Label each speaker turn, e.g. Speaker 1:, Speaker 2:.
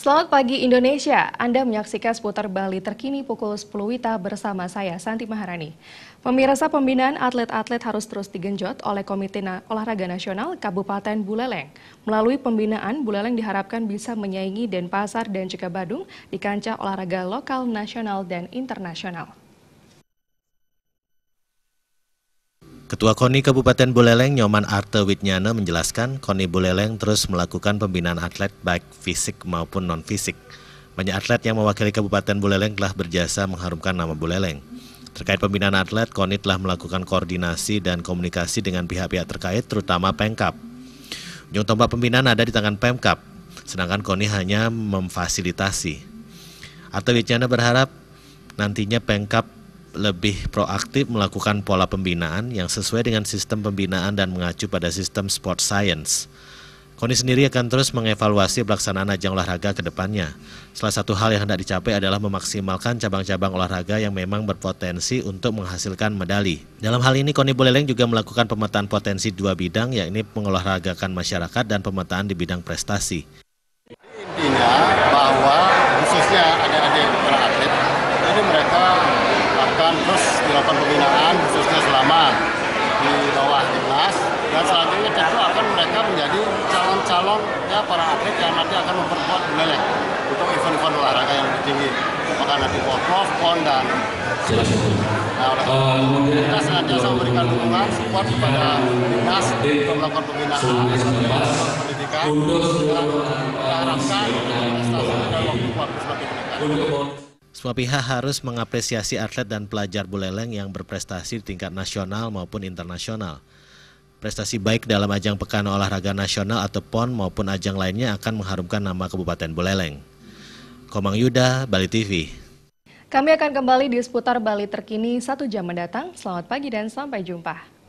Speaker 1: Selamat pagi Indonesia. Anda menyaksikan seputar Bali terkini pukul 10 WITA bersama saya Santi Maharani. Pemirsa pembinaan atlet-atlet harus terus digenjot oleh Komite Olahraga Nasional Kabupaten Buleleng. Melalui pembinaan, Buleleng diharapkan bisa menyaingi Denpasar dan juga Badung di kancah olahraga lokal, nasional, dan internasional.
Speaker 2: Ketua KONI Kabupaten Buleleng Nyoman Arte Witnyana menjelaskan KONI Buleleng terus melakukan pembinaan atlet baik fisik maupun non-fisik. Banyak atlet yang mewakili Kabupaten Buleleng telah berjasa mengharumkan nama Buleleng. Terkait pembinaan atlet, KONI telah melakukan koordinasi dan komunikasi dengan pihak-pihak terkait terutama Pemkap. Ujung tombak pembinaan ada di tangan Pemkap, sedangkan KONI hanya memfasilitasi. Arte Witnyana berharap nantinya Pemkap lebih proaktif melakukan pola pembinaan yang sesuai dengan sistem pembinaan dan mengacu pada sistem sport science. KONI sendiri akan terus mengevaluasi pelaksanaan ajang olahraga ke depannya. Salah satu hal yang hendak dicapai adalah memaksimalkan cabang-cabang olahraga yang memang berpotensi untuk menghasilkan medali. Dalam hal ini, KONI Buleleng juga melakukan pemetaan potensi dua bidang, yakni mengolahragakan masyarakat dan pemetaan di bidang prestasi.
Speaker 3: Intinya bahwa khususnya ada adik para atlet, akan terus dilakukan pembinaan khususnya selama di bawah timnas dan selanjutnya tentu akan mereka menjadi calon-calon ya para atlet yang nanti akan memperkuat Buleleng untuk event-event olahraga yang lebih tinggi apakah nanti World PON dan Nah, kita senantiasa memberikan dukungan, support kepada timnas untuk melakukan pembinaan, pendidikan, dan kita
Speaker 2: prestasi dan waktu waktu semakin meningkat. Semua pihak harus mengapresiasi atlet dan pelajar buleleng yang berprestasi di tingkat nasional maupun internasional. Prestasi baik dalam ajang Pekan Olahraga Nasional atau PON maupun ajang lainnya akan mengharumkan nama Kabupaten Buleleng. Komang Yuda, Bali TV.
Speaker 1: Kami akan kembali di seputar Bali terkini satu jam mendatang. Selamat pagi dan sampai jumpa.